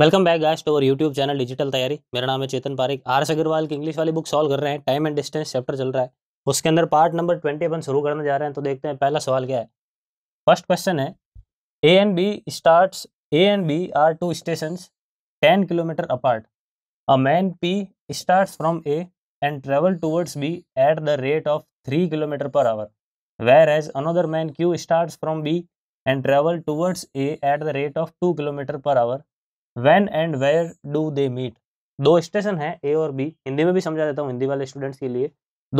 Welcome back guys to our YouTube channel digital Taiyari मेरा नाम है चेतन पारिक आर एस अग्रवाल की इंग्लिश वाली बुक सॉल्व कर रहे हैं टाइम एंड डिस्टेंस चैप्टर चल रहा है उसके अंदर पार्ट नंबर ट्वेंटी अपन शुरू करने जा रहे हैं तो देखते हैं पहला सवाल क्या है फर्स्ट क्वेश्चन है A and B start A and B are two station ten kilometre apart a man P start from A and travel towards B at the rate of three kilometre per hour where as another man Q start from B and travel towards A at the rate of two kilometre per hour when and where do they meet दो station है A और B Hindi में भी समझा देता हूँ हिंदी वाले students के लिए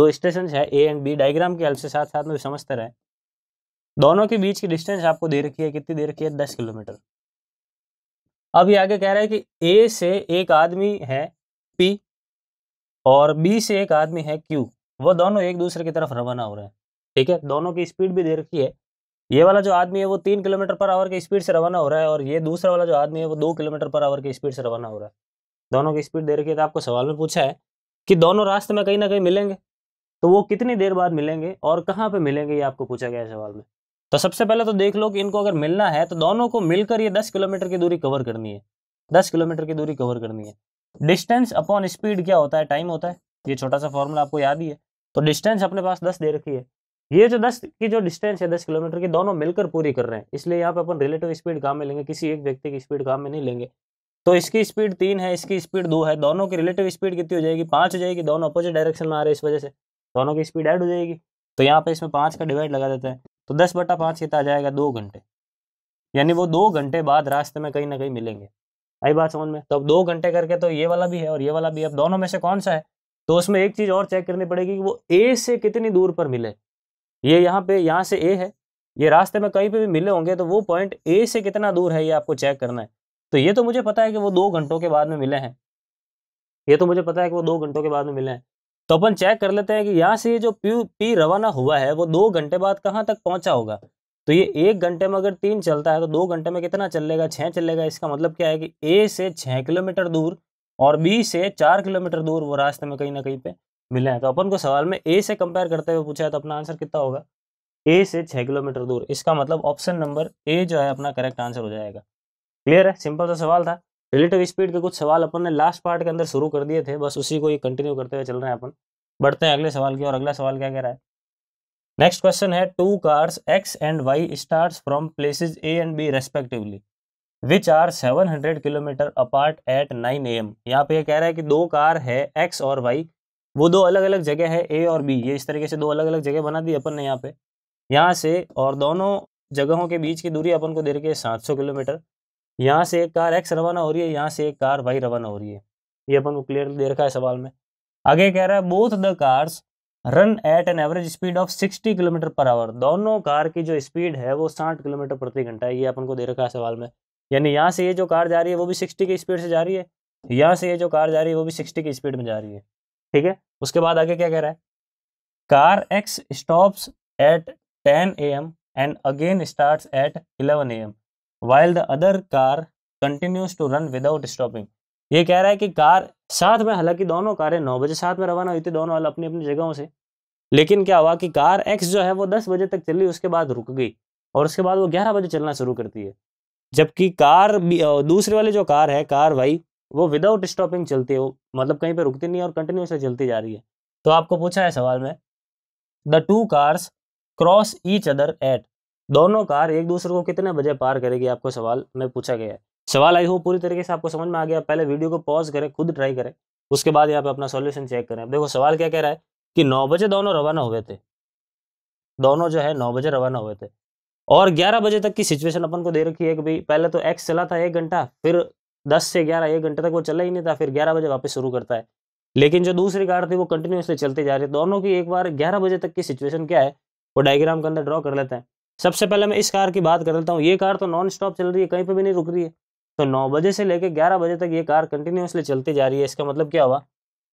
दो स्टेशन है ए एंड बी डायग्राम के हल्प से साथ साथ में भी समझते रहे दोनों के बीच की डिस्टेंस आपको दे रखी है कितनी दे रखी है दस किलोमीटर अब ये आगे कह रहा है कि ए से एक आदमी है पी और बी से एक आदमी है क्यू वो दोनों एक दूसरे की तरफ रवाना हो रहे हैं ठीक है दोनों की स्पीड भी दे रखी है ये वाला जो आदमी है वो तीन किलोमीटर पर आवर की स्पीड से रवाना हो रहा है और ये दूसरा वाला जो आदमी है वो दो किलोमीटर पर आवर की स्पीड से रवाना हो रहा है दोनों की स्पीड दे रखी है तो आपको सवाल में पूछा है कि दोनों रास्ते में कहीं ना कहीं मिलेंगे तो वो कितनी देर बाद मिलेंगे और कहाँ पर मिलेंगे ये आपको पूछा गया है सवाल में तो सबसे पहले तो देख लो कि इनको अगर मिलना है तो दोनों को मिलकर ये दस किलोमीटर की दूरी कवर करनी है दस किलोमीटर की दूरी कवर करनी है डिस्टेंस अपॉन स्पीड क्या होता है टाइम होता है ये छोटा सा फॉर्मूला आपको याद ही है तो डिस्टेंस अपने पास दस दे रखी है ये जो दस की जो डिस्टेंस है दस किलोमीटर की दोनों मिलकर पूरी कर रहे हैं इसलिए यहाँ पे अपन रिलेटिव स्पीड काम में लेंगे किसी एक व्यक्ति की स्पीड काम में नहीं लेंगे तो इसकी स्पीड तीन है इसकी स्पीड दो है दोनों की रिलेटिव स्पीड कितनी हो जाएगी पाँच हो जाएगी दोनों अपोजिट डायरेक्शन में आ रहे हैं इस वजह से दोनों की स्पीड ऐड हो जाएगी तो यहाँ पे इसमें पाँच का डिवाइड लगा देते हैं तो दस बटा पाँच तो आ जाएगा दो घंटे यानी वो दो घंटे बाद रास्ते में कहीं ना कहीं मिलेंगे आई बात समझ में तो अब दो घंटे करके तो ये वाला भी है और ये वाला भी अब दोनों में से कौन सा है तो उसमें एक चीज़ और चेक करनी पड़ेगी कि वो ए से कितनी दूर पर मिले ये यहाँ पे यहाँ से ए है ये रास्ते में कहीं पे भी मिले होंगे तो वो पॉइंट ए से कितना दूर है ये आपको चेक करना है तो ये तो मुझे पता है कि वो दो घंटों के बाद में मिले हैं ये तो मुझे पता है कि वो दो घंटों के बाद में मिले हैं तो अपन चेक कर लेते हैं कि यहाँ से ये जो पी पी रवाना हुआ है वो दो घंटे बाद कहाँ तक पहुँचा होगा तो ये एक घंटे में अगर तीन चलता है तो दो घंटे में कितना चलेगा छः चलेगा इसका मतलब क्या है कि ए से छः किलोमीटर दूर और बी से चार किलोमीटर दूर वो रास्ते में कहीं ना कहीं पे मिले हैं तो अपन को सवाल में ए से कंपेयर करते हुए पूछा है तो अपना आंसर कितना होगा ए से छः किलोमीटर दूर इसका मतलब ऑप्शन नंबर ए जो है अपना करेक्ट आंसर हो जाएगा क्लियर है सिंपल सा सवाल था रिलेटिव स्पीड के कुछ सवाल अपन ने लास्ट पार्ट के अंदर शुरू कर दिए थे बस उसी को ये कंटिन्यू करते हुए चल रहे हैं अपन बढ़ते हैं अगले सवाल की और अगला सवाल क्या कह रहा है नेक्स्ट क्वेश्चन है two cars X and Y start from places A and B respectively which are seven kilometre apart at nine A M यहाँ पे ये कह रहा है कि दो कार है एक्स और वाई वो दो अलग अलग जगह है ए और बी ये इस तरीके से दो अलग अलग जगह बना दी अपन ने यहाँ पे यहाँ से और दोनों जगहों के बीच की दूरी अपन को दे रखी है सात सौ किलोमीटर यहाँ से एक कार एक्स रवाना हो रही है यहाँ से एक कार वाई रवाना हो रही है ये अपन को क्लियर दे रखा है सवाल में आगे कह रहा है both the cars run at an average speed of 60 kilometre per hour दोनों कार की जो स्पीड है वो 60 किलोमीटर प्रति घंटा है ये अपन को दे रखा है सवाल में यानी यहाँ से ये जो कार जा रही है वो भी 60 की स्पीड से जा रही है यहाँ से ये जो कार जा रही है वो भी 60 की स्पीड में जा रही है ठीक है उसके बाद आगे क्या कह रहा है car X stops at ten A M and again start at eleven A M while the other car continues to run without stopping ये कह रहा है कि कार साथ में हालांकि दोनों कारें नौ बजे साथ में रवाना हुई थी दोनों वाला अपनी अपनी जगहों से लेकिन क्या हुआ कि कार एक्स जो है वो दस बजे तक चली उसके बाद रुक गई और उसके बाद वो ग्यारह बजे चलना शुरू करती है जबकि कार दूसरे वाली जो कार है कार वाई वो विदाउट स्टॉपिंग चलती है मतलब कहीं पर रुकती नहीं है और कंटिन्यूस चलती जा रही है तो आपको पूछा है सवाल में the two cars cross each other at दोनों कार एक दूसरे को कितने बजे पार करेगी आपको सवाल में पूछा गया है सवाल आई हो पूरी तरीके से आपको समझ में आ गया पहले वीडियो को पॉज करें खुद ट्राई करें उसके बाद यहाँ पे अपना सॉल्यूशन चेक करें देखो सवाल क्या कह रहा है कि नौ बजे दोनों रवाना हुए थे दोनों जो है नौ बजे रवाना हुए थे और ग्यारह बजे तक की सिचुएशन अपन को दे रखी है कि भाई पहले तो एक्स चला था एक घंटा फिर दस से ग्यारह एक घंटे तक वो चला ही नहीं था फिर ग्यारह बजे वापस शुरू करता है लेकिन जो दूसरी कार थी वो कंटिन्यूसली चलती जा रही है दोनों की एक बार ग्यारह बजे तक की सिचुएशन क्या है वो डायग्राम के अंदर ड्रॉ कर लेते हैं सबसे पहले मैं इस कार की बात कर लेता हूँ ये कार तो नॉन स्टॉप चल रही है कहीं पर भी नहीं रुक रही है तो नौ बजे से लेकर ग्यारह बजे तक ये कार कंटिन्यूसली चलती जा रही है इसका मतलब क्या हुआ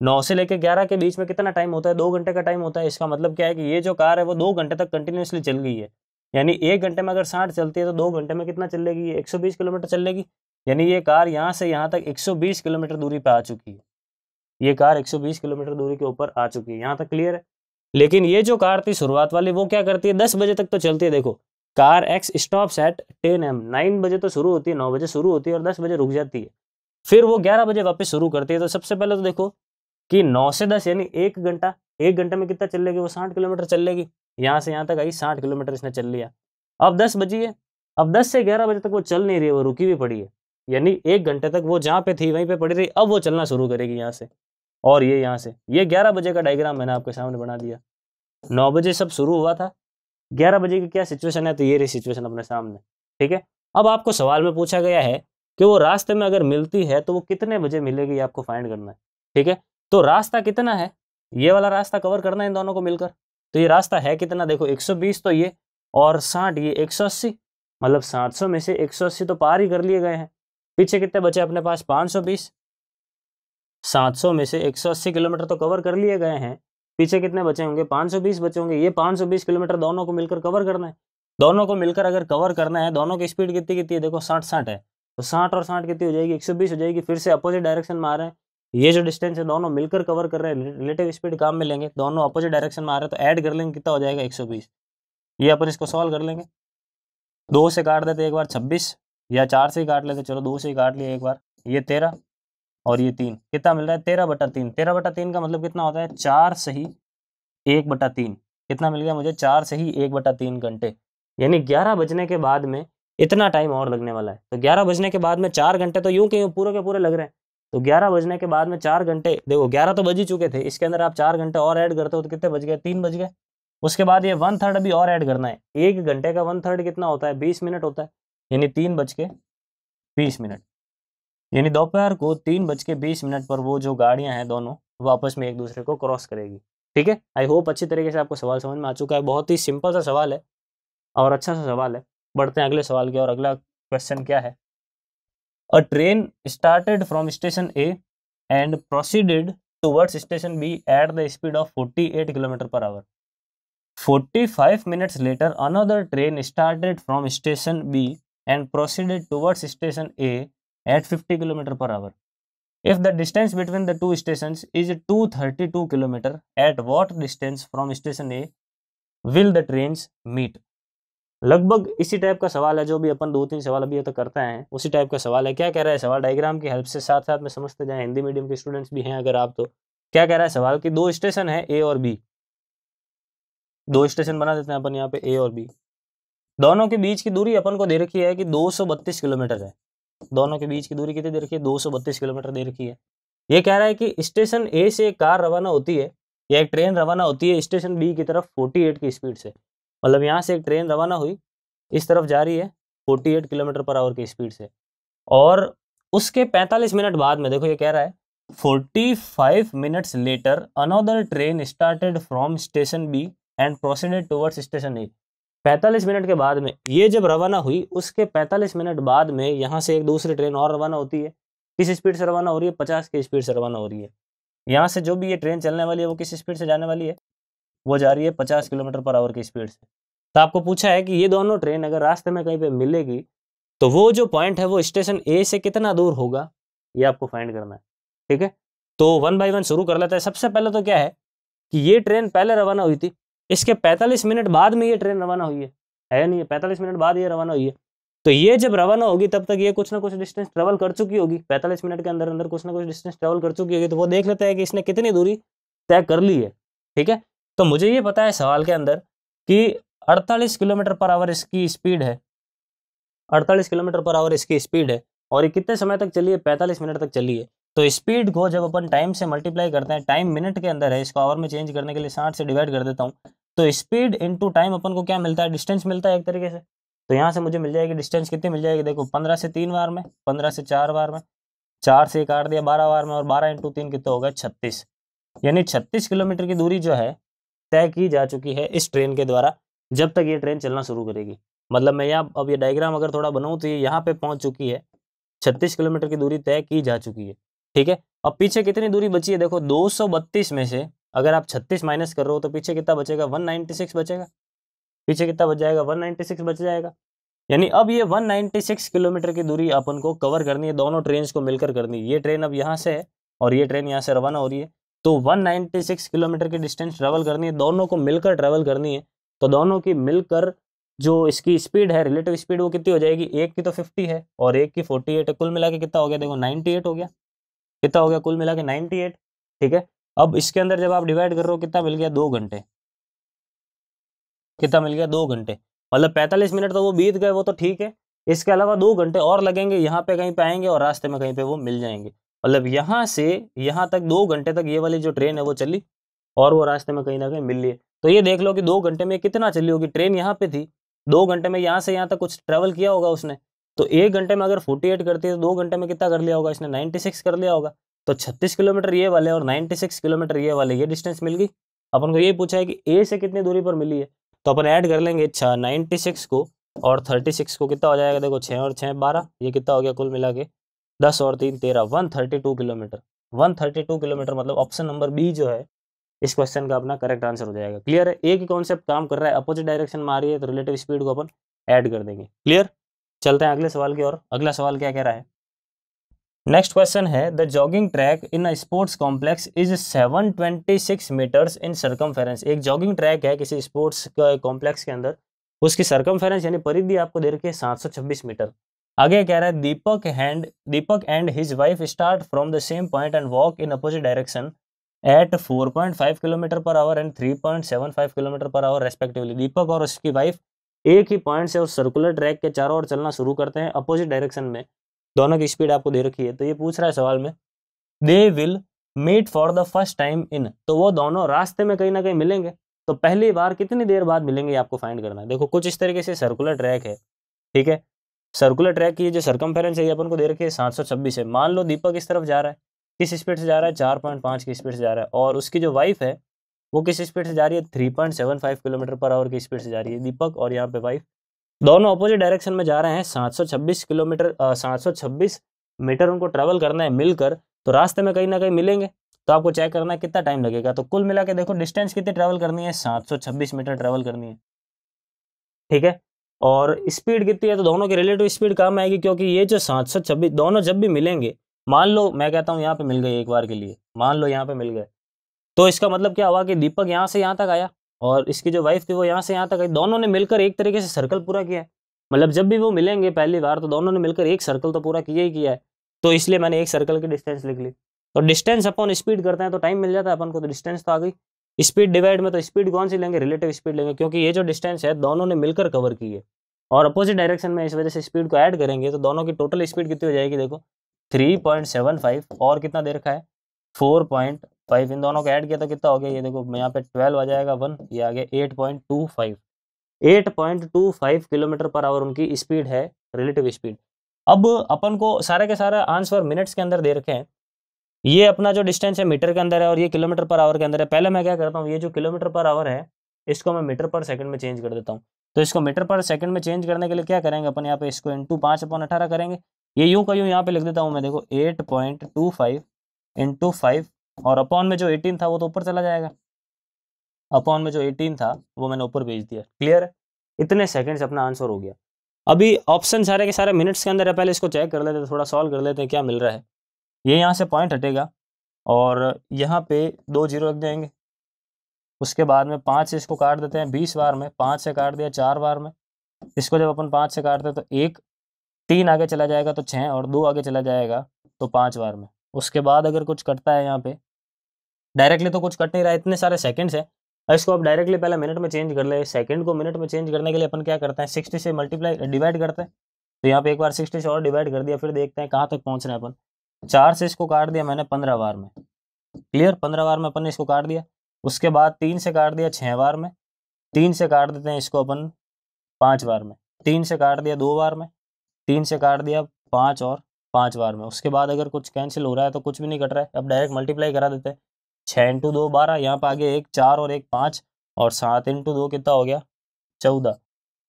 नौ से लेकर ग्यारह के बीच में कितना टाइम होता है दो घंटे का टाइम होता है इसका मतलब क्या है कि ये जो कार है वो दो घंटे तक कंटिन्यूसली चल गई है यानी एक घंटे में अगर साठ चलती है तो दो घंटे में कितना चलेगी एक सौ बीस किलोमीटर चलेगी यानी ये कार यहाँ से यहाँ तक 120 किलोमीटर दूरी पर आ चुकी है ये कार 120 किलोमीटर दूरी के ऊपर आ चुकी है यहाँ तक क्लियर है लेकिन ये जो कार थी शुरुआत वाली वो क्या करती है दस बजे तक तो चलती है देखो car X stop at ten M नाइन बजे तो शुरू होती है नौ बजे शुरू होती है और दस बजे रुक जाती है फिर वो ग्यारह बजे वापस शुरू करती है तो सबसे पहले तो देखो कि नौ से दस यानी एक घंटा एक घंटे में कितना चल लेगी वो साठ किलोमीटर चल लेगी यहाँ से यहाँ तक आई साठ किलोमीटर इसने चल लिया अब दस बजी है अब दस से ग्यारह बजे तक वो चल नहीं रही है वो रुकी भी पड़ी है यानी एक घंटे तक वो जहाँ पे थी वहीं पे पड़ी रही अब वो चलना शुरू करेगी यहाँ से और ये यहाँ से ये ग्यारह बजे का डायग्राम मैंने आपके सामने बना दिया नौ बजे सब शुरू हुआ था ग्यारह बजे की क्या सिचुएशन है तो ये रही सिचुएशन अपने सामने ठीक है अब आपको सवाल में पूछा गया है कि वो रास्ते में अगर मिलती है तो वो कितने बजे मिलेगी आपको फाइंड करना है ठीक है तो रास्ता कितना है ये वाला रास्ता कवर करना है इन दोनों को मिलकर तो ये रास्ता है कितना देखो 120 तो ये और साठ ये 180 मतलब 700 में से 180 तो पार ही कर लिए गए हैं पीछे कितने बचे अपने पास पाँच सौ बीस सात सौ में से एक सौ अस्सी किलोमीटर तो कवर कर लिए गए हैं पीछे कितने बचे होंगे पाँच सौ बीस बचे होंगे ये पाँच सौ बीस किलोमीटर दोनों को मिलकर कवर करना है दोनों को मिलकर अगर कवर करना है दोनों की स्पीड कितनी कितनी है देखो साठ साठ है तो साठ और साठ कितनी हो जाएगी एक सौ बीस हो जाएगी फिर से अपोजिट डायरेक्शन में आ रहे हैं ये जो डिस्टेंस है दोनों मिलकर कवर कर रहे हैं रिलेटिव स्पीड काम में लेंगे दोनों अपोजिट डायरेक्शन में आ रहे हैं तो ऐड कर लेंगे कितना हो जाएगा एक सौ बीस ये अपन इसको सॉल्व कर लेंगे दो से काट देते एक बार छब्बीस या चार से ही काट लेते चलो दो से ही काट लिया एक बार ये तेरह और ये तीन कितना मिल रहा है तेरह बटा तीन तेरह बटा तीन का मतलब कितना होता है चार से ही एक बटा तीन कितना मिल गया मुझे चार से ही एक बटा तीन घंटे यानी ग्यारह बजने के बाद में इतना टाइम और लगने वाला है तो ग्यारह बजने के बाद में चार घंटे तो यूं के यूं पूरे के पूरे लग रहे हैं तो ग्यारह बजने के बाद में चार घंटे देखो ग्यारह तो बज ही चुके थे इसके अंदर आप चार घंटे और ऐड करते हो तो कितने बज गए तीन बज गए उसके बाद ये वन थर्ड अभी और ऐड करना है एक घंटे का वन थर्ड कितना होता है बीस मिनट होता है यानी तीन बज के बीस मिनट यानी दोपहर को तीन बज के बीस मिनट पर वो जो गाड़ियां हैं दोनों वापस में एक दूसरे को क्रॉस करेगी ठीक है आई होप अच्छी तरीके से आपको सवाल समझ में आ चुका है बहुत ही सिंपल सा सवाल है और अच्छा सा सवाल है बढ़ते हैं अगले सवाल के और अगला क्वेश्चन क्या है a train started from station A and proceeded towards station B at the speed of eight kilometre per hour 45 minutes later another train started from station B and proceeded towards station A at 50 km per hour. If the distance between the two stations is 232 km, at what distance from station A will the trains meet? लगभग इसी type का सवाल है जो भी अपन दो तीन सवाल अभी तो करते हैं उसी टाइप का सवाल है क्या कह रहा है सवाल डायग्राम की हेल्प से साथ साथ में समझते जाए हिंदी मीडियम के स्टूडेंट्स भी हैं अगर आप तो क्या कह रहा है सवाल कि दो स्टेशन है ए और बी दो स्टेशन बना देते हैं अपन यहाँ पे ए और बी दोनों के बीच की दूरी अपन को दे रखी है कि दो किलोमीटर है दोनों के बीच की दूरी कितनी दे रखी है दो किलोमीटर दे रखी है ये कह रहा है कि स्टेशन ए से एक कार रवाना होती है या एक ट्रेन रवाना होती है स्टेशन बी की तरफ 48 की स्पीड से मतलब यहाँ से एक ट्रेन रवाना हुई इस तरफ जा रही है 48 किलोमीटर पर आवर की स्पीड से और उसके 45 मिनट बाद में देखो ये कह रहा है 45 minutes later another train started from station B and proceeded towards station A 45 minute के बाद में ये जब रवाना हुई उसके 45 मिनट बाद में यहाँ से एक दूसरी ट्रेन और रवाना होती है किस स्पीड से रवाना हो रही है पचास की स्पीड से रवाना हो रही है यहाँ से जो भी ये ट्रेन चलने वाली है वो किस स्पीड से जाने वाली है वो जा रही है पचास किलोमीटर पर आवर की स्पीड से तो आपको पूछा है कि ये दोनों ट्रेन अगर रास्ते में कहीं पर मिलेगी तो वो जो पॉइंट है वो स्टेशन ए से कितना दूर होगा ये आपको फाइंड करना है ठीक है तो वन बाई वन शुरू कर लेता है सबसे पहले तो क्या है कि ये ट्रेन पहले रवाना हुई थी इसके 45 मिनट बाद में ये ट्रेन रवाना हुई है है नहीं पैंतालीस मिनट बाद ये रवाना हुई है तो ये जब रवाना होगी तब तक ये कुछ ना कुछ डिस्टेंस ट्रेवल कर चुकी होगी पैंतालीस मिनट के अंदर अंदर कुछ ना कुछ डिस्टेंस ट्रेवल कर चुकी होगी तो वो देख लेता है कि इसने कितनी दूरी तय कर ली है ठीक है तो मुझे ये पता है सवाल के अंदर कि अड़तालीस किलोमीटर पर आवर इसकी स्पीड है अड़तालीस किलोमीटर पर आवर इसकी स्पीड है और ये कितने समय तक चली है पैंतालीस मिनट तक चली है तो स्पीड को जब अपन टाइम से मल्टीप्लाई करते हैं टाइम मिनट के अंदर है इसको आवर में चेंज करने के लिए साठ से डिवाइड कर देता हूँ तो स्पीड इंटू टाइम अपन को क्या मिलता है डिस्टेंस मिलता है एक तरीके से तो यहाँ से मुझे मिल जाएगी डिस्टेंस कितनी मिल जाएगी देखो पंद्रह से तीन बार में पंद्रह से चार बार में चार से एक आठ दिया बारह बार में और बारह इंटू तीन कितना होगा छत्तीस यानी छत्तीस किलोमीटर की दूरी जो है तय की जा चुकी है इस ट्रेन के द्वारा जब तक ये ट्रेन चलना शुरू करेगी मतलब मैं यहाँ अब ये डायग्राम अगर थोड़ा बनाऊँ तो ये यहाँ पे पहुँच चुकी है छत्तीस किलोमीटर की दूरी तय की जा चुकी है ठीक है अब पीछे कितनी दूरी बची है देखो दो में से अगर आप 36 माइनस कर रहे हो तो पीछे कितना बचेगा 196 बचेगा पीछे कितना बच जाएगा 196 बच जाएगा यानी अब ये 196 किलोमीटर की दूरी अपन को कवर करनी है दोनों ट्रेन को मिलकर करनी है ये ट्रेन अब यहाँ से है और ये ट्रेन यहाँ से रवाना हो रही है तो 196 किलोमीटर की डिस्टेंस ट्रेवल करनी है दोनों को मिलकर ट्रेवल करनी है तो दोनों की मिलकर जो इसकी स्पीड है रिलेटिव स्पीड वो कितनी हो जाएगी एक की तो फिफ्टी है और एक की फोर्टी है कुल मिला के कितना हो गया देखो 98 हो गया कितना हो गया कुल मिला के नाइनटी एट ठीक है अब इसके अंदर जब आप डिवाइड कर रहे हो कितना मिल गया दो घंटे कितना मिल गया दो घंटे मतलब पैंतालीस मिनट तो वो बीत गए वो तो ठीक है इसके अलावा दो घंटे और लगेंगे यहाँ पे कहीं पे आएंगे और रास्ते में कहीं पे वो मिल जाएंगे मतलब यहाँ से यहाँ तक दो घंटे तक ये वाली जो ट्रेन है वो चली और वो रास्ते में कहीं ना कहीं मिल लिए तो ये देख लो कि दो घंटे में कितना चली होगी ट्रेन यहाँ पे थी दो घंटे में यहाँ से यहाँ तक कुछ ट्रेवल किया होगा उसने तो एक घंटे में अगर फोर्टी एट करती है तो दो घंटे में कितना कर लिया होगा इसने नाइन्टी सिक्स कर लिया होगा तो छत्तीस किलोमीटर ये वाले और नाइनटी सिक्स किलोमीटर ये वाले ये डिस्टेंस मिल गई अपन को ये पूछा है कि ए से कितनी दूरी पर मिली है तो अपन ऐड कर लेंगे अच्छा नाइनटी सिक्स को और थर्टी सिक्स को कितना हो जाएगा देखो छः और छः बारह ये कितना हो गया कुल मिला के दस और तीन तेरह one thirty two kilometre one thirty two kilometre मतलब ऑप्शन नंबर बी जो है इस क्वेश्चन का अपना करेक्ट आंसर हो जाएगा क्लियर है एक ही कॉन्सेप्ट काम कर रहा है अपोजिट डायरेक्शन में आ रही है तो रिलेटिव स्पीड को अपन ऐड कर देंगे क्लियर चलते हैं अगले सवाल की ओर अगला सवाल क्या कह रहा है नेक्स्ट क्वेश्चन है the jogging track in a sports complex is 726 metres in circumference एक जॉगिंग ट्रैक है किसी स्पोर्ट्स कॉम्प्लेक्स के अंदर उसकी सरकम यानी परिधि आपको दे रखी है 726 मीटर आगे कह रहा है Deepak and Deepak and his wife start from the same point and walk in opposite direction at 4.5 kilometre per hour and 3.75 kilometre per hour respectively Deepak और उसकी वाइफ एक ही पॉइंट से उस सर्कुलर ट्रैक के चारों ओर चलना शुरू करते हैं अपोजिट डायरेक्शन में दोनों की स्पीड आपको दे रखी है तो ये पूछ रहा है सवाल में they will meet for the first time in तो वो दोनों रास्ते में कहीं ना कहीं मिलेंगे तो पहली बार कितनी देर बाद मिलेंगे आपको फाइंड करना है देखो कुछ इस तरीके से सर्कुलर ट्रैक है ठीक है सर्कुलर ट्रैक की जो सरकमफेरेंस है ये अपन को दे रखी है सात सौ छब्बीस है मान लो दीपक इस तरफ जा रहा है किस स्पीड से जा रहा है चार पॉइंट पाँच की स्पीड से जा रहा है और उसकी जो वाइफ है वो किस स्पीड से जा रही है three point seven five kilometre per hour की स्पीड से जा रही है दीपक और यहाँ पे वाइफ दोनों अपोजिट डायरेक्शन में जा रहे हैं सात सौ छब्बीस किलोमीटर सात सौ छब्बीस मीटर उनको ट्रेवल करना है मिलकर तो रास्ते में कहीं ना कहीं मिलेंगे तो आपको चेक करना है कितना टाइम लगेगा तो कुल मिला के देखो डिस्टेंस कितनी ट्रैवल करनी है सात सौ छब्बीस मीटर ट्रैवल करनी है ठीक है और स्पीड कितनी है तो दोनों की रिलेटिव स्पीड कम आएगी क्योंकि ये जो सात सौ छब्बीस दोनों जब भी मिलेंगे मान लो मैं कहता हूँ यहाँ पे मिल गए एक बार के लिए मान लो यहाँ पे मिल गए तो इसका मतलब क्या हुआ कि दीपक यहाँ से यहाँ तक आया और इसकी जो वाइफ थी वो यहाँ से यहाँ तक आई दोनों ने मिलकर एक तरीके से सर्कल पूरा किया है मतलब जब भी वो मिलेंगे पहली बार तो दोनों ने मिलकर एक सर्कल तो पूरा किया ही किया है तो इसलिए मैंने एक सर्कल की डिस्टेंस लिख ली और डिस्टेंस अपन स्पीड करते हैं तो टाइम मिल जाता है अपन को तो डिस्टेंस तो आ गई स्पीड डिवाइड में तो स्पीड कौन सी लेंगे रिलेटिव स्पीड लेंगे क्योंकि ये जो डिस्टेंस है दोनों ने मिलकर कवर की है और अपोजिट डायरेक्शन में इस वजह से स्पीड को ऐड करेंगे तो दोनों की टोटल स्पीड कितनी हो जाएगी देखो 3.75 और कितना दे रखा है 4.0 फाइव इन दोनों को ऐड किया तो कितना हो गया ये देखो यहाँ पे ट्वेल्व आ जाएगा वन ये आ गया eight point two five eight point two five kilometre per hour उनकी स्पीड है रिलेटिव स्पीड अब अपन को सारे के सारे आंसर मिनट्स के अंदर दे रखे हैं ये अपना जो डिस्टेंस है मीटर के अंदर है और ये किलोमीटर पर आवर के अंदर है पहले मैं क्या करता हूँ ये जो किलोमीटर पर आवर है इसको मैं मीटर पर सेकंड में चेंज कर देता हूँ तो इसको मीटर पर सेकंड में चेंज करने के लिए क्या करेंगे अपन यहाँ पे इसको इंटू पाँच अपन अठारह करेंगे ये यूँ का यूँ यहाँ पे लिख देता हूँ मैं देखो eight point two five into five और अपॉन में जो एटीन था वो तो ऊपर चला जाएगा अपॉन में जो एटीन था वो मैंने ऊपर भेज दिया क्लियर है इतने सेकेंड्स अपना आंसर हो गया अभी ऑप्शन सारे के सारे मिनट्स के अंदर है पहले इसको चेक कर लेते हैं थोड़ा सॉल्व कर लेते हैं क्या मिल रहा है ये यहाँ से पॉइंट हटेगा और यहाँ पे दो जीरो रख देंगे उसके बाद में पाँच से इसको काट देते हैं बीस बार में पाँच से काट दिया चार बार में इसको जब अपन पाँच से काटते हैं तो एक तीन आगे चला जाएगा तो छः और दो आगे चला जाएगा तो पाँच बार में उसके बाद अगर कुछ कटता है यहाँ पे डायरेक्टली तो कुछ कट नहीं रहा है इतने सारे सेकंड्स है इसको आप डायरेक्टली पहले मिनट में चेंज कर ले सेकंड को मिनट में चेंज करने के लिए अपन क्या करते हैं सिक्सटी से मल्टीप्लाई डिवाइड करते हैं तो यहाँ पे एक बार सिक्सटी से और डिवाइड कर दिया फिर देखते हैं कहाँ तक पहुँच रहे हैं अपन चार से इसको काट दिया मैंने पंद्रह बार में क्लियर पंद्रह बार में अपन ने इसको काट दिया उसके बाद तीन से काट दिया छः बार में तीन से काट देते हैं इसको अपन पाँच बार में तीन से काट दिया दो बार में तीन से काट दिया पाँच और पाँच बार में उसके बाद अगर कुछ कैंसिल हो रहा है तो कुछ भी नहीं कट रहा है अब डायरेक्ट मल्टीप्लाई करा देते हैं छः इंटू दो बारह यहाँ पर आगे एक चार और एक पाँच और सात इंटू दो कितना हो गया चौदह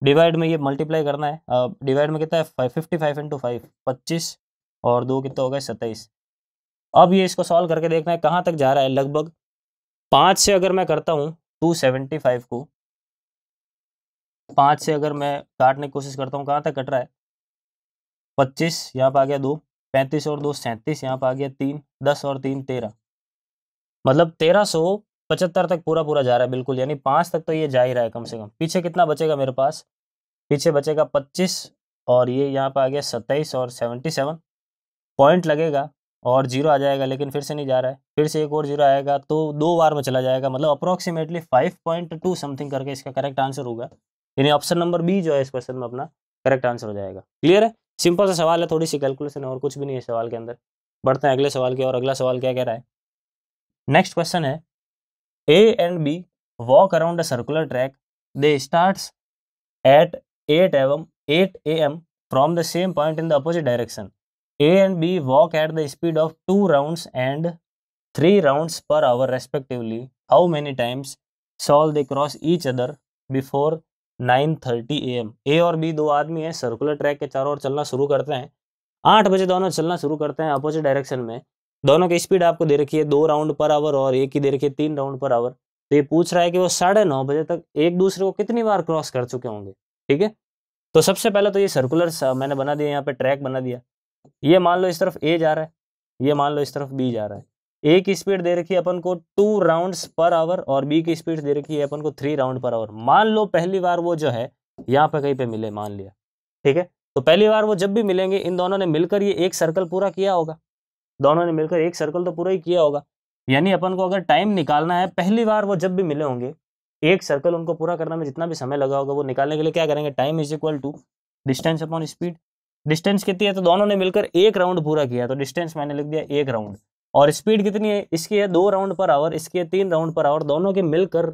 डिवाइड में ये मल्टीप्लाई करना है डिवाइड में कितना है फिफ्टी फाइव इंटू फाइव पच्चीस और दो कितना हो गया सत्ताईस अब ये इसको सॉल्व करके देखना है कहाँ तक जा रहा है लगभग पाँच से अगर मैं करता हूँ टू सेवेंटी फाइव को पाँच से अगर मैं काटने की कोशिश करता हूँ कहाँ तक कट रहा है पच्चीस यहाँ पर आ गया दो पैंतीस और दो सैंतीस यहाँ पर आ गया तीन दस और तीन तेरह मतलब तेरह सौ पचहत्तर तक पूरा पूरा जा रहा है बिल्कुल यानी पाँच तक तो ये जा ही रहा है कम से कम पीछे कितना बचेगा मेरे पास पीछे बचेगा पच्चीस और ये यहाँ पर आ गया सत्ताईस और सेवेंटी सेवन पॉइंट लगेगा और जीरो आ जाएगा लेकिन फिर से नहीं जा रहा है फिर से एक और जीरो आएगा तो दो बार में चला जाएगा मतलब approximately five point two something करके इसका करेक्ट आंसर होगा यानी ऑप्शन नंबर बी जो है इस क्वेश्चन में अपना करेक्ट आंसर हो जाएगा क्लियर है सिंपल सा सवाल है थोड़ी सी कैलकुलेशन और कुछ भी नहीं है सवाल के अंदर बढ़ते हैं अगले सवाल के और अगला सवाल क्या कह रहा है नेक्स्ट क्वेश्चन है A and B walk around a circular track they start at eight एवं eight A M from the same point in the opposite direction A and B walk at the speed of two round and three rounds per hour respectively how many times shall they cross each other before nine thirty A M A और B दो आदमी हैं circular track के चारों ओर चलना शुरू करते हैं आठ बजे दोनों चलना शुरू करते हैं अपोजिट डायरेक्शन में दोनों की स्पीड आपको दे रखी है दो राउंड पर आवर और एक ही दे रखी है तीन राउंड पर आवर तो ये पूछ रहा है कि वो साढ़े नौ बजे तक एक दूसरे को कितनी बार क्रॉस कर चुके होंगे ठीक है तो सबसे पहले तो ये सर्कुलर मैंने बना दिया यहाँ पे ट्रैक बना दिया ये मान लो इस तरफ ए जा रहा है ये मान लो इस तरफ बी जा रहा है ए की स्पीड दे रखी है अपन को टू राउंड पर आवर और बी की स्पीड दे रखी है अपन को थ्री राउंड पर आवर मान लो पहली बार वो जो है यहाँ पे कहीं पे मिले मान लिया ठीक है तो पहली बार वो जब भी मिलेंगे इन दोनों ने मिलकर ये एक सर्कल पूरा किया होगा दोनों ने मिलकर एक सर्कल तो पूरा ही किया होगा यानी अपन को अगर टाइम निकालना है पहली बार वो जब भी मिले होंगे एक सर्कल उनको पूरा करने में जितना भी समय लगा होगा वो निकालने के लिए क्या करेंगे time is equal to distance upon speed distance कितनी है तो दोनों ने मिलकर एक राउंड पूरा किया तो डिस्टेंस मैंने लिख दिया एक राउंड और स्पीड कितनी है इसकी है दो राउंड पर आवर इसकी है तीन राउंड पर आवर दोनों के मिलकर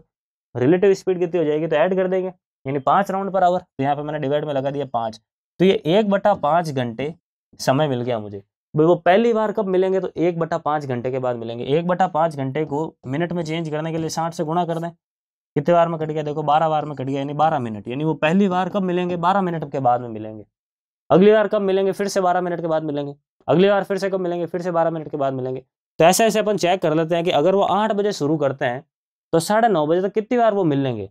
रिलेटिव स्पीड कितनी हो जाएगी तो ऐड कर देंगे यानी पाँच राउंड पर आवर तो यहाँ पर मैंने डिवाइड में लगा दिया पाँच तो ये एक बटा पाँच घंटे समय मिल गया मुझे भाई वो पहली बार कब मिलेंगे तो एक बटा पाँच घंटे के बाद मिलेंगे एक बटा पाँच घंटे को मिनट में चेंज करने के लिए साठ से गुणा कर दें कितने बार में कट गया देखो बारह बार में कट गया यानी बारह मिनट यानी वो पहली बार कब मिलेंगे बारह मिनट के बाद में मिलेंगे अगली बार कब मिलेंगे फिर से बारह मिनट के बाद मिलेंगे अगली बार फिर से कब मिलेंगे फिर से बारह मिनट के बाद मिलेंगे तो ऐसे ऐसे अपन चेक कर लेते हैं कि अगर वो आठ बजे शुरू करते हैं तो साढ़े नौ बजे तक कितनी बार वो मिलेंगे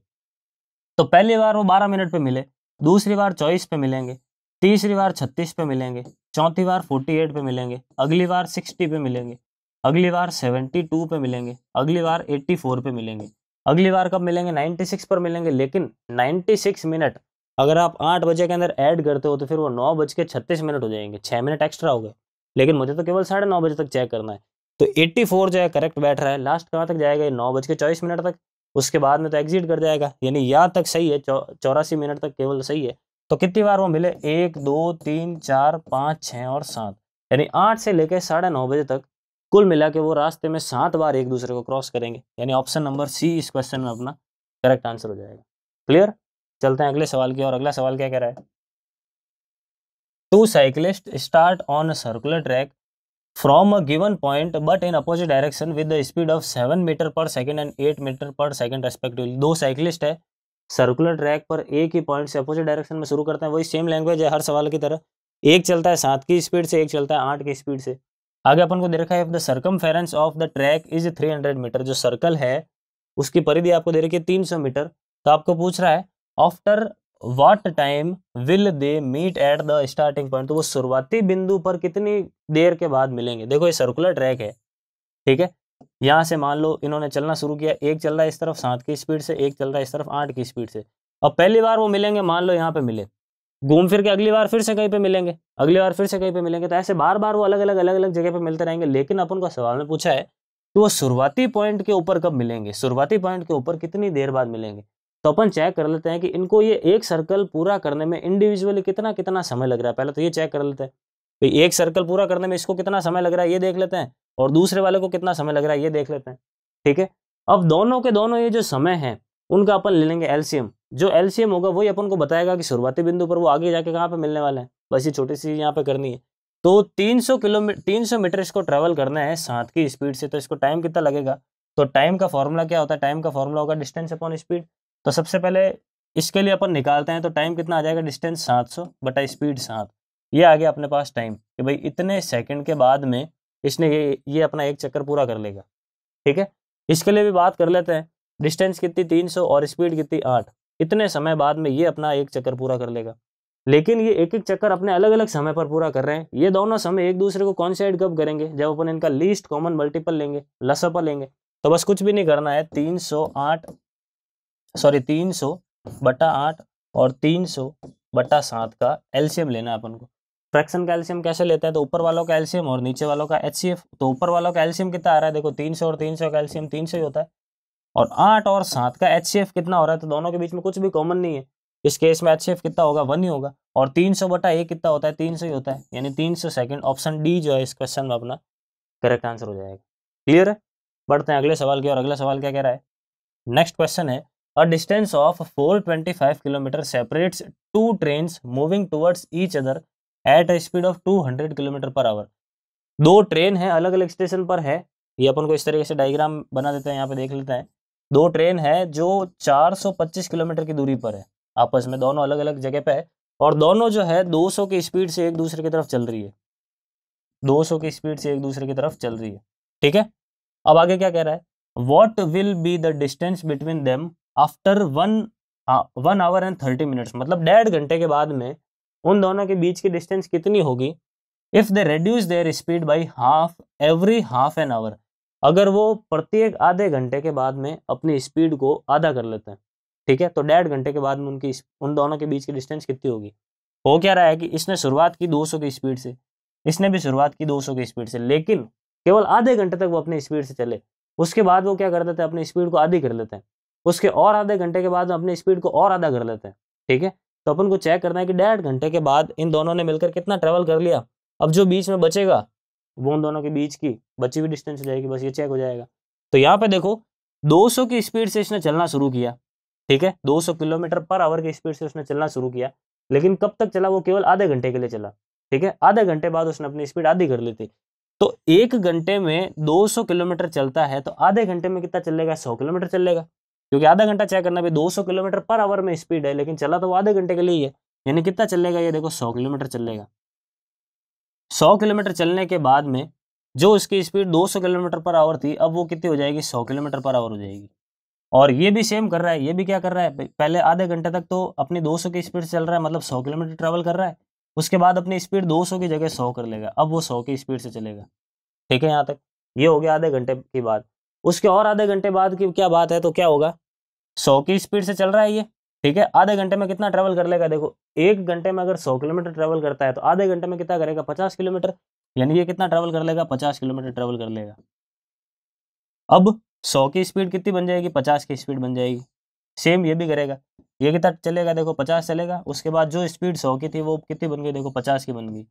तो पहली बार वो बारह मिनट पे मिले दूसरी बार चौबीस पे मिलेंगे तीसरी बार छत्तीस पे मिलेंगे चौथी बार फोर्टी एट पे मिलेंगे अगली बार सिक्सटी पे मिलेंगे अगली बार सेवेंटी टू पे मिलेंगे अगली बार एट्टी फोर पे मिलेंगे अगली बार कब मिलेंगे नाइन्टी सिक्स पर मिलेंगे लेकिन नाइन्टी सिक्स मिनट अगर आप आठ बजे के अंदर ऐड करते हो तो फिर वो नौ बज के छत्तीस मिनट हो जाएंगे छः मिनट एक्स्ट्रा हो गए लेकिन मुझे तो केवल साढ़े नौ बजे तक चेक करना है तो एट्टी फोर जो है करेक्ट बैठ रहा है लास्ट कहाँ तक जाएगा ये नौ बज के चौबीस मिनट तक उसके बाद में तो एग्जिट कर जाएगा यानी यहाँ तक सही है चौरासी मिनट तक केवल सही है तो कितनी बार वो मिले एक दो तीन चार पाँच छः और सात यानी आठ से लेकर साढ़े नौ बजे तक कुल मिला के वो रास्ते में सात बार एक दूसरे को क्रॉस करेंगे यानी ऑप्शन नंबर सी इस क्वेश्चन में अपना करेक्ट आंसर हो जाएगा क्लियर चलते हैं अगले सवाल की और अगला सवाल क्या कह रहा है two cyclist start on a circular track from a given point but in opposite direction with the speed of seven metre per second and eight metre per second respectively दो साइकिलिस्ट है सर्कुलर ट्रैक पर एक ही point से opposite direction में शुरू करते हैं वही सेम लैंग्वेज है हर सवाल की तरह एक चलता है सात की स्पीड से एक चलता है आठ की स्पीड से आगे अपन को दे रखा है the circumference of the track is three hundred metre जो सर्कल है उसकी परिधि आपको दे रखी है तीन सौ मीटर तो आपको पूछ रहा है after what time will they meet at the starting point तो वो शुरुआती बिंदु पर कितनी देर के बाद मिलेंगे देखो ये सर्कुलर ट्रैक है ठीक है यहाँ से मान लो इन्होंने चलना शुरू किया एक चल रहा है इस तरफ सात की स्पीड से एक चल रहा है इस तरफ आठ की स्पीड से अब पहली बार वो मिलेंगे मान लो यहाँ पे मिले घूम फिर के अगली बार फिर से कहीं पे मिलेंगे अगली बार फिर से कहीं पे मिलेंगे तो ऐसे बार बार वो अलग अलग अलग अलग जगह पे मिलते रहेंगे लेकिन अपन को सवाल में पूछा है कि वो शुरुआती पॉइंट के ऊपर कब मिलेंगे शुरुआती पॉइंट के ऊपर कितनी देर बाद मिलेंगे तो अपन चेक कर लेते हैं कि इनको ये एक सर्कल पूरा करने में इंडिविजुअली कितना कितना समय लग रहा है पहले तो ये चेक कर लेते हैं भाई एक सर्कल पूरा करने में इसको कितना समय लग रहा है ये देख लेते हैं और दूसरे वाले को कितना समय लग रहा है ये देख लेते हैं ठीक है अब दोनों के दोनों ये जो समय है उनका अपन ले लेंगे एलसीएम जो एलसीएम होगा वही अपन को बताएगा कि शुरुआती बिंदु पर वो आगे जाके कहाँ पे मिलने वाले हैं बस ये छोटी सी यहाँ पे करनी है तो 300 किलोमीटर 300 मीटर इसको ट्रेवल करना है साथ की स्पीड से तो इसको टाइम कितना लगेगा तो टाइम का फॉर्मूला क्या होता है टाइम का फॉर्मूला होगा डिस्टेंस अपॉन स्पीड तो सबसे पहले इसके लिए अपन निकालते हैं तो टाइम कितना आ जाएगा डिस्टेंस सात सौ बटा स्पीड सात ये आ गया अपने पास टाइम कि भाई इतने सेकेंड के बाद में इसने ये ये अपना एक चक्कर पूरा कर लेगा ठीक है इसके लिए भी बात कर लेते हैं डिस्टेंस कितनी 300 और स्पीड कितनी 8 इतने समय बाद में ये अपना एक चक्कर पूरा कर लेगा लेकिन ये एक एक चक्कर अपने अलग अलग समय पर पूरा कर रहे हैं ये दोनों समय एक दूसरे को कौन से एड कब करेंगे जब अपन इनका लीस्ट कॉमन मल्टीपल लेंगे लसपा लेंगे तो बस कुछ भी नहीं करना है तीन सौ आठ सॉरी तीन सौ बटा आठ और तीन सौ बटा सात का एल्शियम लेना है अपन को फ्रैक्शन कैल्शियम कैसे लेते हैं तो ऊपर वालों का कैल्शियम और नीचे वालों का एच तो ऊपर वालों का कैल्शियम कितना आ रहा है देखो तीन सौ और तीन सौ कैल्शियम तीन ही होता है और आठ और सात का एच कितना हो रहा है तो दोनों के बीच में कुछ भी कॉमन नहीं है इस केस में एच कितना होगा वन ही होगा और तीन सौ बटा एक कितना होता है तीन सौ ही होता है यानी तीन सौ सेकेंड ऑप्शन डी जो है इस क्वेश्चन में अपना करेक्ट आंसर हो जाएगा क्लियर है बढ़ते हैं अगले सवाल की और अगला सवाल क्या कह रहा है नेक्स्ट क्वेश्चन है a distance of 425 kilometre separates two trains moving towards each other at a speed of 200 kilometre per hour दो ट्रेन है अलग अलग स्टेशन पर है ये अपन को इस तरीके से डायग्राम बना देते हैं यहाँ पे देख लेते हैं दो ट्रेन है जो 425 किलोमीटर की दूरी पर है आपस में दोनों अलग अलग जगह पे है और दोनों जो है 200 की स्पीड से एक दूसरे की तरफ चल रही है सौ की स्पीड से एक दूसरे की तरफ चल रही है ठीक है अब आगे क्या कह रहा है what will be the distance between them after one one hour and thirty minutes मतलब डेढ़ घंटे के बाद में उन दोनों के बीच की डिस्टेंस कितनी होगी if they reduce their speed by half every half an hour अगर वो प्रत्येक आधे घंटे के बाद में अपनी स्पीड को आधा कर लेते हैं ठीक है तो डेढ़ घंटे के बाद में उनकी उन दोनों के बीच की डिस्टेंस कितनी होगी हो क्या रहा है कि इसने शुरुआत की 200 की स्पीड से इसने भी शुरुआत की 200 की स्पीड से लेकिन केवल आधे घंटे तक वो अपनी स्पीड से चले उसके बाद वो क्या कर देते हैं अपनी स्पीड को आधी कर लेते हैं उसके और आधे घंटे के बाद अपनी स्पीड को और आधा कर लेते हैं ठीक है तो अपन को चेक करना है कि डेढ़ घंटे के बाद इन दोनों ने मिलकर कितना ट्रेवल कर लिया अब जो बीच में बचेगा वो उन दोनों के बीच की बची हुई डिस्टेंस हो जाएगी बस ये चेक हो जाएगा तो यहाँ पे देखो 200 की स्पीड से इसने चलना शुरू किया ठीक है 200 किलोमीटर पर आवर की स्पीड से उसने चलना शुरू किया लेकिन कब तक चला वो केवल आधे घंटे के लिए चला ठीक है आधे घंटे बाद उसने अपनी स्पीड आधी कर ली थी तो एक घंटे में 200 किलोमीटर चलता है तो आधे घंटे में कितना चलेगा 100 किलोमीटर चलेगा क्योंकि आधा घंटा चेक करना भी 200 किलोमीटर पर आवर में स्पीड है लेकिन चला तो वो आधे घंटे के लिए ही है यानी कितना चलेगा ये देखो 100 किलोमीटर चलेगा 100 किलोमीटर चलने के बाद में जो इसकी स्पीड 200 किलोमीटर पर आवर थी अब वो कितनी हो जाएगी 100 किलोमीटर पर आवर हो जाएगी और ये भी सेम कर रहा है ये भी क्या कर रहा है पहले आधे घंटे तक तो अपनी 200 की स्पीड चल रहा है मतलब 100 किलोमीटर ट्रैवल कर रहा है उसके बाद अपनी स्पीड 200 की जगह 100 कर लेगा अब वो 100 की स्पीड से चलेगा ठीक है यहाँ तक ये हो गया आधे घंटे की बात उसके और आधे घंटे बाद की क्या बात है तो क्या होगा सौ की स्पीड से चल रहा है ये ठीक है आधे घंटे में कितना ट्रैवल कर लेगा देखो एक घंटे में अगर सौ किलोमीटर ट्रैवल करता है तो आधे घंटे में कितना करेगा पचास किलोमीटर यानी ये कितना ट्रैवल कर लेगा पचास किलोमीटर ट्रैवल कर लेगा अब सौ की स्पीड कितनी बन जाएगी पचास की स्पीड बन जाएगी सेम ये भी करेगा ये कितना चलेगा देखो पचास चलेगा उसके बाद जो स्पीड सौ की थी वो कितनी बन गई देखो पचास की बन गई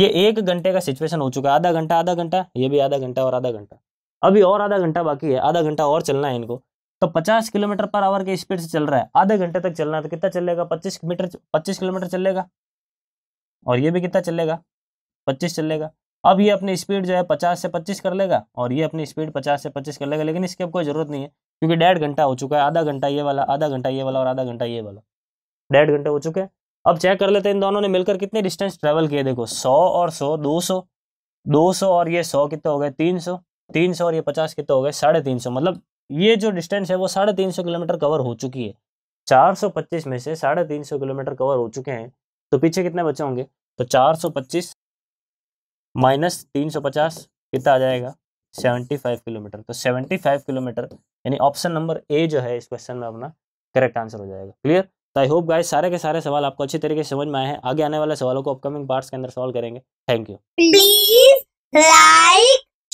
ये एक घंटे का सिचुएशन हो चुका है आधा घंटा आधा घंटा ये भी आधा घंटा और आधा घंटा अभी और आधा घंटा बाकी है आधा घंटा और चलना है इनको तो 50 किलोमीटर पर आवर की स्पीड से चल रहा है आधे घंटे तक चलना है तो कितना चलेगा 25 मीटर 25 किलोमीटर चलेगा और ये भी कितना चलेगा 25 चलेगा अब ये अपनी स्पीड जो है 50 से 25 कर लेगा और ये अपनी स्पीड 50 से 25 कर लेगा लेकिन इसकी अब कोई ज़रूरत नहीं है क्योंकि डेढ़ घंटा हो चुका है आधा घंटा ये वाला आधा घंटा ये वाला और आधा घंटा ये वाला डेढ़ घंटे हो चुके हैं अब चेक कर लेते हैं इन दोनों ने मिलकर कितने डिस्टेंस ट्रेवल किए देखो सौ और सौ दो सौ दो सौ और ये सौ कितने हो गए तीन सौ तीन सौ और ये पचास कितना तो हो गए साढ़े तीन सौ मतलब ये जो डिस्टेंस है वो साढ़े तीन सौ किलोमीटर कवर हो चुकी है चार सौ पच्चीस में से साढ़े तीन सौ किलोमीटर कवर हो चुके हैं तो पीछे कितने बचे होंगे तो चार सौ पच्चीस माइनस तीन सौ पचास कितना आ जाएगा सेवेंटी फाइव किलोमीटर तो सेवेंटी फाइव किलोमीटर यानी ऑप्शन नंबर ए जो है इस क्वेश्चन में अपना करेक्ट आंसर हो जाएगा क्लियर तो आई होप गाइस सारे के सारे सवाल आपको अच्छी तरीके से समझ में आए हैं आगे आने वाले सवालों को अपकमिंग पार्ट्स के अंदर सॉल्व करेंगे थैंक यू प्लीज लाइक